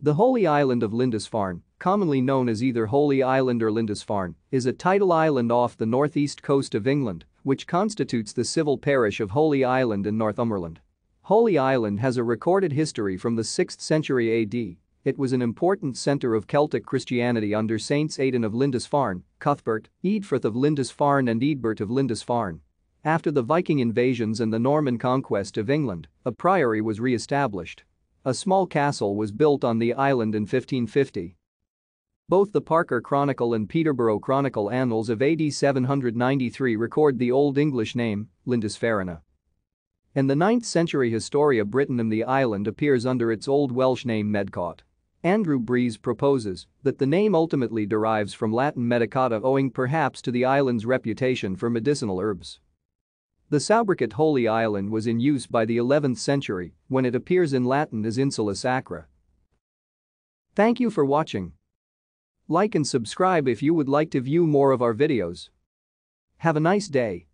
The Holy Island of Lindisfarne, commonly known as either Holy Island or Lindisfarne, is a tidal island off the northeast coast of England, which constitutes the civil parish of Holy Island in Northumberland. Holy Island has a recorded history from the 6th century AD. It was an important centre of Celtic Christianity under Saints Aidan of Lindisfarne, Cuthbert, Eadfrith of Lindisfarne and Eadbert of Lindisfarne. After the Viking invasions and the Norman conquest of England, a priory was re-established a small castle was built on the island in 1550. Both the Parker Chronicle and Peterborough Chronicle annals of AD 793 record the Old English name, Lindisfarina. In the 9th century Historia Brittonum the island appears under its Old Welsh name Medcot. Andrew Breeze proposes that the name ultimately derives from Latin medicata owing perhaps to the island's reputation for medicinal herbs. The sobriquet Holy Island was in use by the 11th century when it appears in Latin as Insula Sacra. Thank you for watching. Like and subscribe if you would like to view more of our videos. Have a nice day.